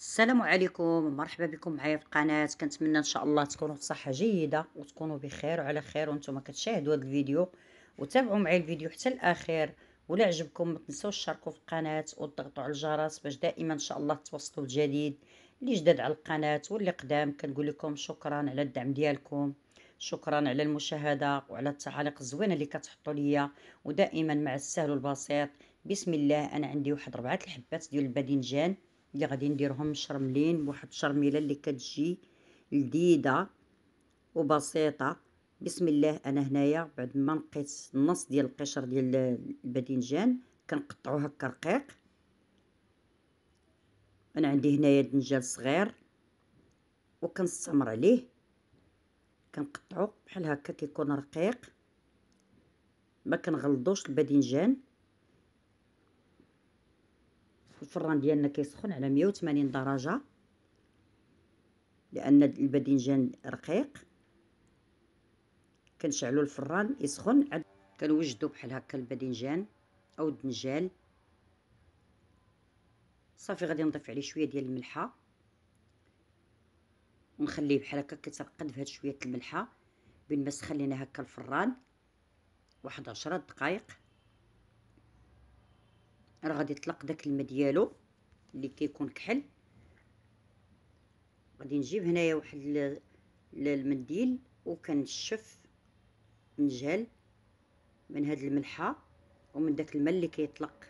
السلام عليكم ومرحبا بكم معايا في القناه كنتمنى ان شاء الله تكونوا في صحه جيده وتكونوا بخير وعلى خير وانتم كتشاهدوا هذا الفيديو وتابعوا معايا الفيديو حتى الاخير ولا عجبكم ما تنساوش تشاركوا في القناه وتضغطوا على الجرس باش دائما ان شاء الله توصلوا الجديد اللي جداد على القناه واللي قدام كنقول لكم شكرا على الدعم ديالكم شكرا على المشاهده وعلى التعاليق الزوينه اللي كتحطوا ليا ودائما مع السهل والبسيط بسم الله انا عندي واحد ربعه الحبات ديال الباذنجان اللي غادي نديرهم مشرملين بواحد الشرميله اللي كتجي لذيذه وبسيطه بسم الله انا هنايا بعد ما نقيت النص ديال القشر ديال الباذنجان كنقطعو هكا رقيق انا عندي هنايا دنجال صغير وكنستمر عليه كنقطعو بحال هكا كيكون رقيق ما كنغلظوش الباذنجان الفران ديالنا كيسخن على 180 درجه لان الباذنجان رقيق كنشعلو الفران يسخن كنوجدو بحال هكا الباذنجان او الدنجال صافي غادي نضيف عليه شويه ديال الملحه ونخليه بحال هكا كيترقد بهاد شويه الملحه بين ما سخلينا هكا الفران واحد عشرة دقائق راه غادي يطلق داك الما ديالو اللي كيكون كحل غادي نجيب هنايا واحد المنديل وكنشف نجهل من هاد الملحه ومن داك الماء اللي كيطلق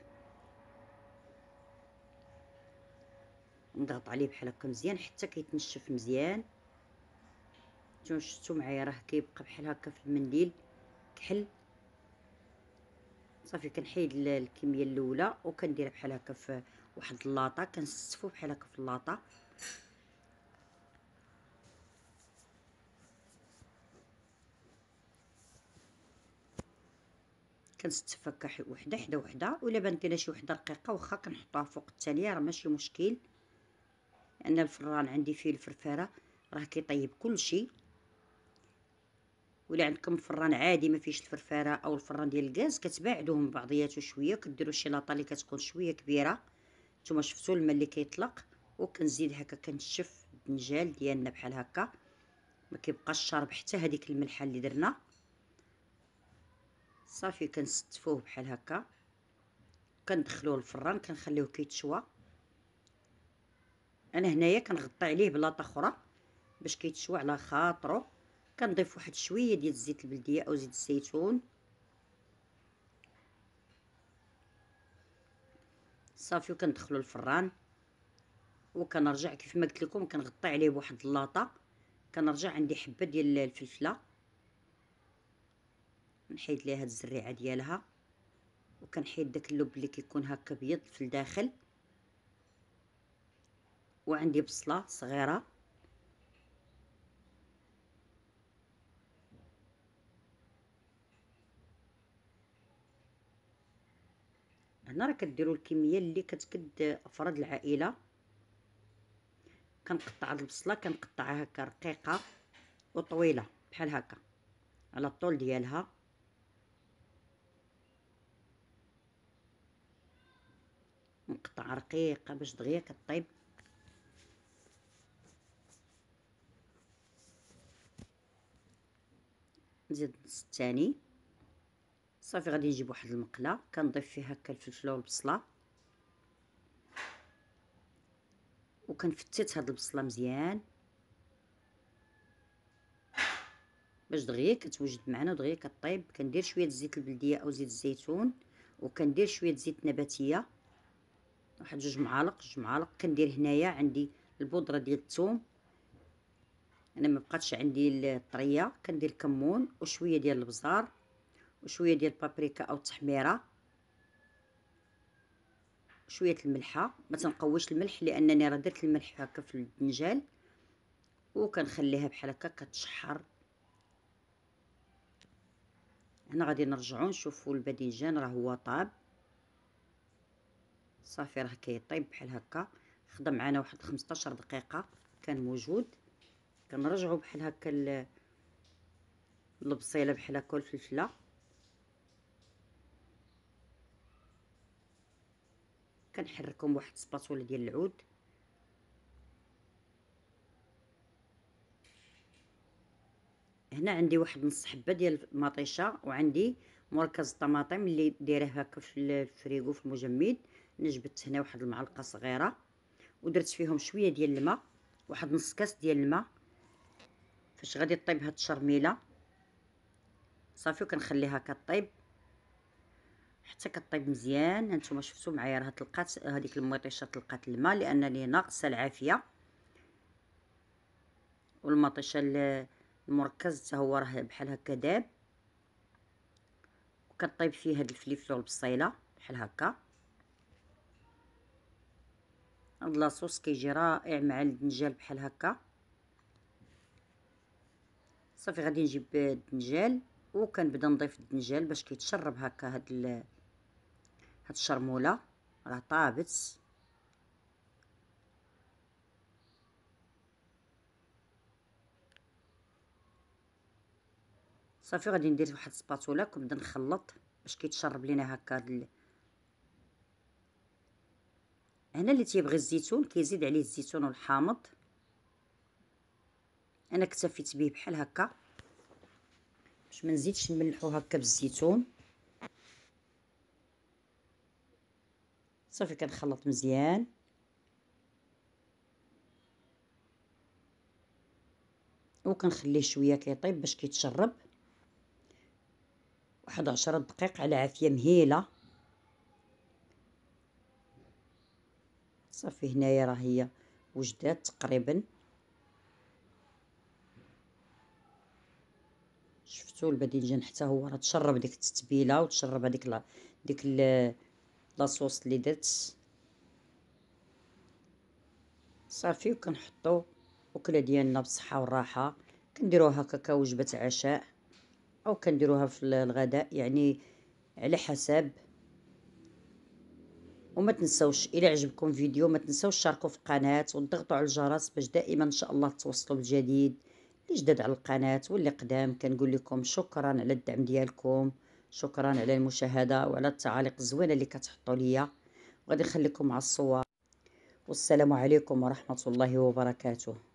نضغط عليه بحال هكا مزيان حتى كيتنشف مزيان نتوما شفتو معايا راه كيبقى بحال هكا في المنديل كحل صافي كنحيد الكميه الاولى وكنديرها بحال هكا في واحد اللاطه كنستفو بحال هكا في اللاطه كنستف هكا وحده حدا وحده ولا بانت لنا شي وحده رقيقه واخا كنحطها فوق الثانيه راه ماشي مشكل لان الفران عندي فيه الفرفاره راه كيطيب كلشي ولا عندكم فران عادي ما فيش الفرفاره او الفران ديال الغاز كتباعدوه من بعضياتو شويه كديروا شي لاطه اللي كتكون شويه كبيره نتوما شفتوا الماء اللي كيطلق وكنزيد هكا كنشف الدنجال ديالنا بحال هكا ما كيبقاش شارب حتى هذيك الملحه اللي درنا صافي كنستفوه بحال هكا كندخلوه الفران كنخليوه كيتشوى انا هنايا كنغطي عليه بلاطه اخرى باش كيتشوى على خاطرو كنضيف واحد شويه ديال الزيت البلديه او زيت الزيتون صافي وكندخلو الفران وكنرجع كيف ما قلت لكم كنغطي عليه بواحد اللاطه كنرجع عندي حبه ديال الفلفله نحيد ليها هاد الزريعه ديالها وكنحيد داك اللب اللي كيكون هكا ابيض في الداخل وعندي بصله صغيره هنا راه كديروا الكميه اللي كتكد افراد العائله كنقطع البصله كنقطعها هكا رقيقه وطويله بحال هكا على الطول ديالها نقطع رقيقه باش دغيا كطيب نزيد الثاني صافي غادي نجيب واحد المقله كنضيف فيها هكا الفلفل والبصله وكنفتت هاد البصله مزيان باش دغيا كتوجد معنا ودغيا كطيب كندير شويه الزيت البلديه او زيت الزيتون وكندير شويه زيت نباتيه واحد جوج معالق جوج معالق كندير هنايا عندي البودره ديال الثوم انا ما بقاتش عندي الطريه كندير كمون وشويه ديال البزار وشويه ديال البابريكا او التحميره شويه الملحه ما تنقويش الملح لانني راه درت الملح هكا في الدنجال وكنخليها بحال هكا كتشحر هنا غادي نرجعو نشوفو الباذنجان راه هو طاب صافي راه كيطيب بحال هكا خدا معانا واحد 15 دقيقه كان موجود كنرجعو بحال هكا البصيله بحال هكا الفلفله كنحركهم بواحد السباطوله ديال العود هنا عندي واحد نص حبه ديال المطيشه وعندي مركز الطماطم اللي دايره هكا في الفريغو في المجمد نجبت هنا واحد المعلقه صغيره ودرت فيهم شويه ديال الماء واحد نص كاس ديال الماء فاش غادي طيب هاد الشرميله صافي وكنخليها كطيب حتى كطيب مزيان هانتوما شفتوا معايا راه طلقات هذيك المطيشه طلقات الماء لانني ناقصه العافيه والمطيشه المركز حتى هو راه بحال هكا داب وكطيب فيه هاد الفليفلو والبصيله بحال هكا هاد لاصوص كيجي رائع مع الدنجال بحال هكا صافي غادي نجيب الدنجال وكنبدا نضيف الدنجال باش كيتشرب هكا هاد هاد الشرموله راه طابت صافي غادي ندير واحد السباتولا كنبدا نخلط باش كيتشرب لينا هكا دل... هنا اللي تيبغي الزيتون كيزيد عليه الزيتون والحامض انا اكتفيت به بحال هكا باش ما نزيدش نملحو هكا بالزيتون صافي كنخلط مزيان وكنخليه شويه كيطيب باش كيتشرب واحد عشرة دقائق على عافيه مهيله صافي هنايا راه هي وجدات تقريبا شفتوا الباذنجان حتى هو راه تشرب ديك التتبيله وتشرب هذيك ديك, ديك لاصوص اللي درت صافي وكنحطو الاكله ديالنا بالصحه والراحه كنديروها كوجبه عشاء او كنديروها في الغداء يعني على حسب وما تنسوش الى عجبكم فيديو ما تنسوش تشاركوا في القناه وتضغطوا على الجرس باش دائما ان شاء الله توصلوا بالجديد اللي على القناه واللي قدام كنقول لكم شكرا على الدعم ديالكم شكرا على المشاهده وعلى التعاليق الزوينه اللي كتحطوا ليا وغادي نخليكم مع الصور والسلام عليكم ورحمه الله وبركاته